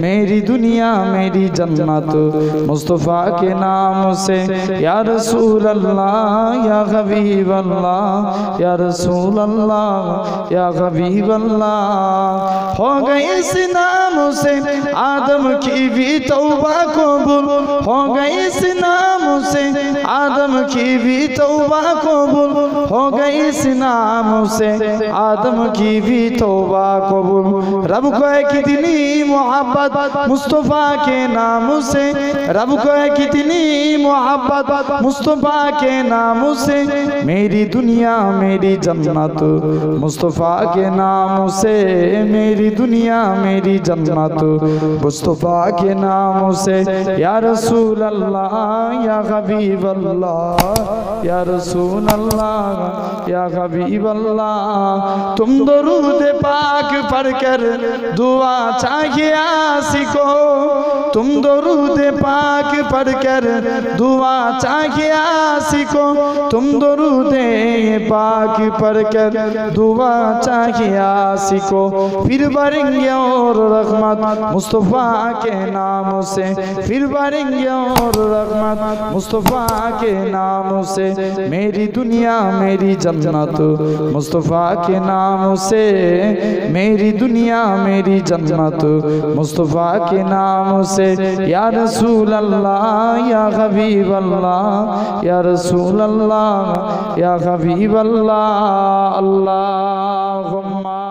میری دنیا میری جنت مصطفیٰ کے نام سے یا رسول اللہ یا یا اللہ رسول اللہ یا غبیب اللہ ہو گئی اس نام سے آدم کی بھی توبہ کو ہو گئی اس نام سے آدم کی بھی توبہ کو ہو گئی اس نام سے آدم کی بھی توبہ قبول رب کو کتنی محبت مصطفیٰ کے نام سے رب کو ہے کتنی محبت مصطفیٰ کے نام سے میری دنیا میری جنت مصطفیٰ کے نام سے میری دنیا میری جنت مصطفیٰ کے نام سے یا رسول اللہ یا غبیب اللہ یا رسول اللہ یا غبیب اللہ تم درود پاک پڑھ کر دعا چاکیا آسکو تم درود پاک پڑھ کر دعا چاکیا آسکو تم درود پاک پڑھ کر دعا چاکیا آسکو پھر بریں گے اور رحمت مصطفیٰ کے نام سے پھر بریں گے اور رحمت مصطفیٰ کے نام سے میری دنیا میں میری جنت مصطفیٰ کے نام سے میری دنیا میری جنت مصطفیٰ کے نام سے یا رسول اللہ یا غبیب اللہ یا رسول اللہ یا غبیب اللہ اللہ